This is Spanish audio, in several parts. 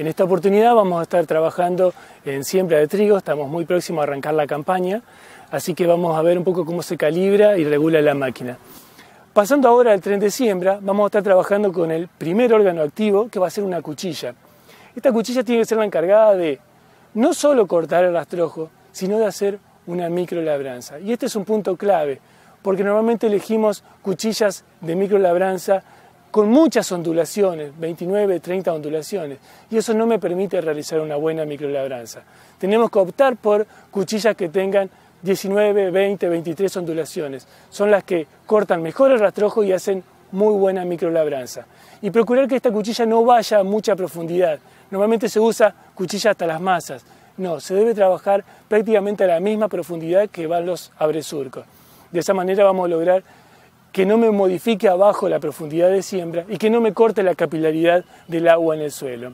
En esta oportunidad vamos a estar trabajando en siembra de trigo, estamos muy próximos a arrancar la campaña, así que vamos a ver un poco cómo se calibra y regula la máquina. Pasando ahora al tren de siembra, vamos a estar trabajando con el primer órgano activo, que va a ser una cuchilla. Esta cuchilla tiene que ser la encargada de no solo cortar el rastrojo, sino de hacer una micro labranza. Y este es un punto clave, porque normalmente elegimos cuchillas de micro labranza con muchas ondulaciones, 29, 30 ondulaciones, y eso no me permite realizar una buena microlabranza. Tenemos que optar por cuchillas que tengan 19, 20, 23 ondulaciones. Son las que cortan mejor el rastrojo y hacen muy buena microlabranza. Y procurar que esta cuchilla no vaya a mucha profundidad. Normalmente se usa cuchilla hasta las masas. No, se debe trabajar prácticamente a la misma profundidad que van los abresurcos. De esa manera vamos a lograr que no me modifique abajo la profundidad de siembra y que no me corte la capilaridad del agua en el suelo.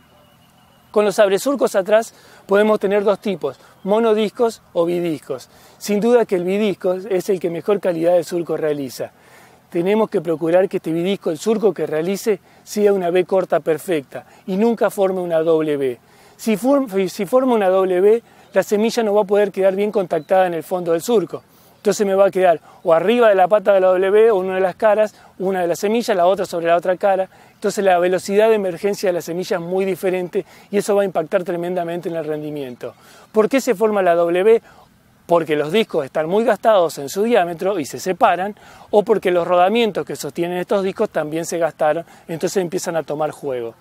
Con los abresurcos atrás podemos tener dos tipos, monodiscos o bidiscos. Sin duda que el bidisco es el que mejor calidad de surco realiza. Tenemos que procurar que este bidisco, el surco que realice, sea una B corta perfecta y nunca forme una W. Si, forma una W, la semilla no va a poder quedar bien contactada en el fondo del surco. Entonces me va a quedar o arriba de la pata de la W o una de las caras, una de las semillas, la otra sobre la otra cara. Entonces la velocidad de emergencia de la semilla es muy diferente y eso va a impactar tremendamente en el rendimiento. ¿Por qué se forma la W? porque los discos están muy gastados en su diámetro y se separan, o porque los rodamientos que sostienen estos discos también se gastaron, entonces empiezan a tomar juego.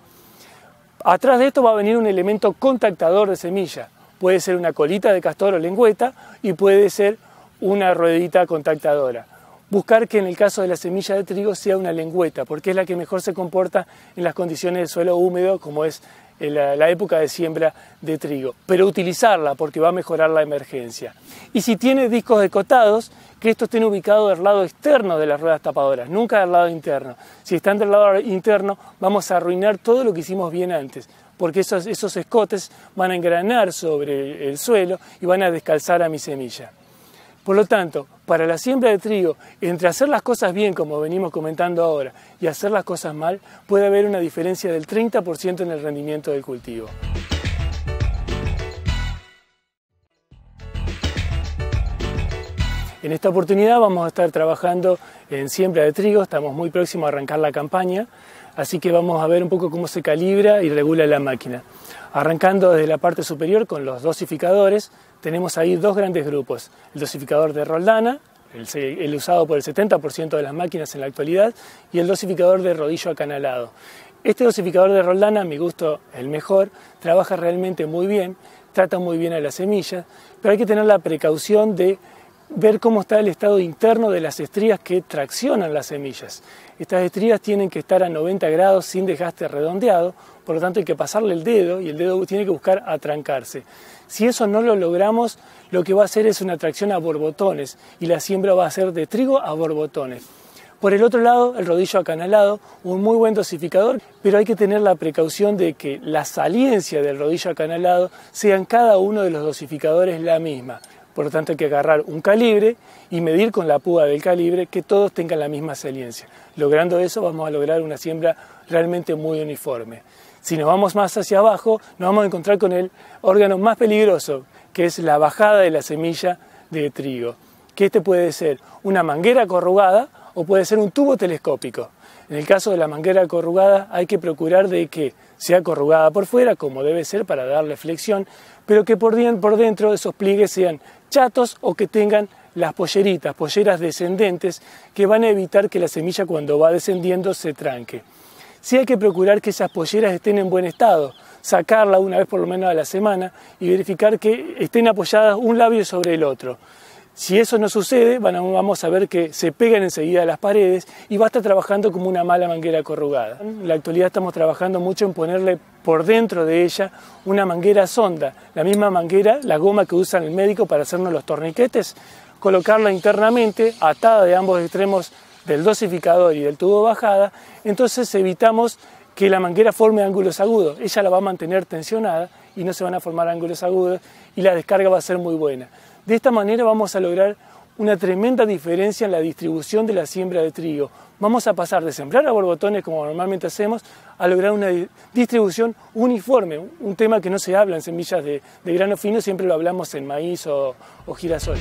Atrás de esto va a venir un elemento contactador de semilla, puede ser una colita de castor o lengüeta y puede ser una ruedita contactadora. Buscar que en el caso de la semilla de trigo sea una lengüeta, porque es la que mejor se comporta en las condiciones de suelo húmedo, como es eh, la, época de siembra de trigo, pero utilizarla porque va a mejorar la emergencia. Y si tiene discos decotados, que estos estén ubicados del lado externo de las ruedas tapadoras, nunca del lado interno. Si están del lado interno, vamos a arruinar todo lo que hicimos bien antes, porque esos, esos escotes van a engranar sobre el suelo y van a descalzar a mi semilla. Por lo tanto, para la siembra de trigo, entre hacer las cosas bien, como venimos comentando ahora, y hacer las cosas mal, puede haber una diferencia del 30% en el rendimiento del cultivo. En esta oportunidad vamos a estar trabajando en siembra de trigo, estamos muy próximos a arrancar la campaña, así que vamos a ver un poco cómo se calibra y regula la máquina. Arrancando desde la parte superior con los dosificadores, tenemos ahí dos grandes grupos, el dosificador de Roldana, el, usado por el 70% de las máquinas en la actualidad, y el dosificador de rodillo acanalado. Este dosificador de Roldana, a mi gusto el mejor, trabaja realmente muy bien, trata muy bien a las semillas, pero hay que tener la precaución de ver cómo está el estado interno de las estrías que traccionan las semillas. Estas estrías tienen que estar a 90 grados sin desgaste redondeado, por lo tanto hay que pasarle el dedo y el dedo tiene que buscar atrancarse. Si eso no lo logramos, lo que va a hacer es una tracción a borbotones y la siembra va a ser de trigo a borbotones. Por el otro lado, el rodillo acanalado, un muy buen dosificador, pero hay que tener la precaución de que la saliencia del rodillo acanalado sea en cada uno de los dosificadores la misma. Por lo tanto hay que agarrar un calibre y medir con la púa del calibre que todos tengan la misma saliencia. Logrando eso vamos a lograr una siembra realmente muy uniforme. Si nos vamos más hacia abajo, nos vamos a encontrar con el órgano más peligroso, que es la bajada de la semilla de trigo. Que este puede ser una manguera corrugada o puede ser un tubo telescópico. En el caso de la manguera corrugada hay que procurar de que sea corrugada por fuera, como debe ser para darle flexión, pero que por, dentro esos pliegues sean o que tengan las polleritas, polleras descendentes, que van a evitar que la semilla cuando va descendiendo se tranque. Si hay que procurar que esas polleras estén en buen estado, sacarla una vez por lo menos a la semana y verificar que estén apoyadas un labio sobre el otro. Si eso no sucede, vamos a ver que se pegan enseguida a las paredes y va a estar trabajando como una mala manguera corrugada. En la actualidad estamos trabajando mucho en ponerle por dentro de ella una manguera sonda, la misma manguera, la goma que usan el médico para hacernos los torniquetes, colocarla internamente atada de ambos extremos del dosificador y del tubo bajada, entonces evitamos que la manguera forme ángulos agudos. Ella la va a mantener tensionada y no se van a formar ángulos agudos y la descarga va a ser muy buena. De esta manera vamos a lograr una tremenda diferencia en la distribución de la siembra de trigo. Vamos a pasar de sembrar a borbotones como normalmente hacemos a lograr una distribución uniforme, un tema que no se habla en semillas de, grano fino, siempre lo hablamos en maíz o, o girasol.